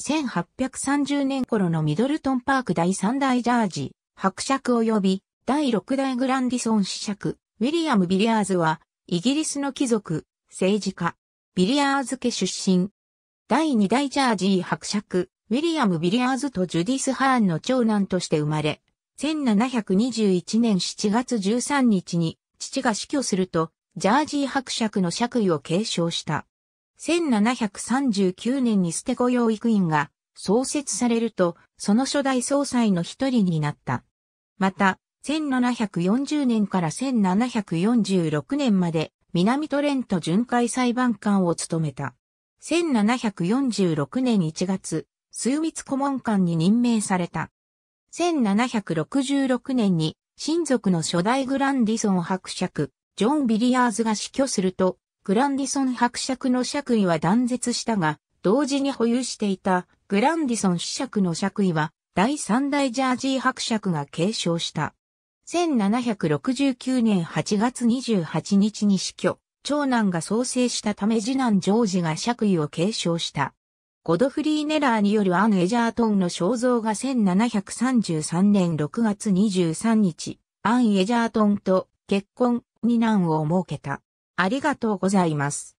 1830年頃のミドルトンパーク第3代ジャージ、伯爵及び第6代グランディソン子爵、ウィリアム・ビリアーズは、イギリスの貴族、政治家、ビリアーズ家出身。第2代ジャージー伯爵、ウィリアム・ビリアーズとジュディス・ハーンの長男として生まれ、1721年7月13日に父が死去すると、ジャージー伯爵の爵位を継承した。1739年にステ子養育院が創設されると、その初代総裁の一人になった。また、1740年から1746年まで南トレント巡回裁判官を務めた。1746年1月、数密顧問官に任命された。1766年に親族の初代グランディソン伯爵、ジョン・ビリアーズが死去すると、グランディソン伯爵の爵位は断絶したが、同時に保有していたグランディソン子爵の爵位は第三代ジャージー伯爵が継承した。1769年8月28日に死去、長男が創生したため次男ジョージが爵位を継承した。ゴドフリー・ネラーによるアン・エジャートンの肖像が1733年6月23日、アン・エジャートンと結婚、二男を設けた。ありがとうございます。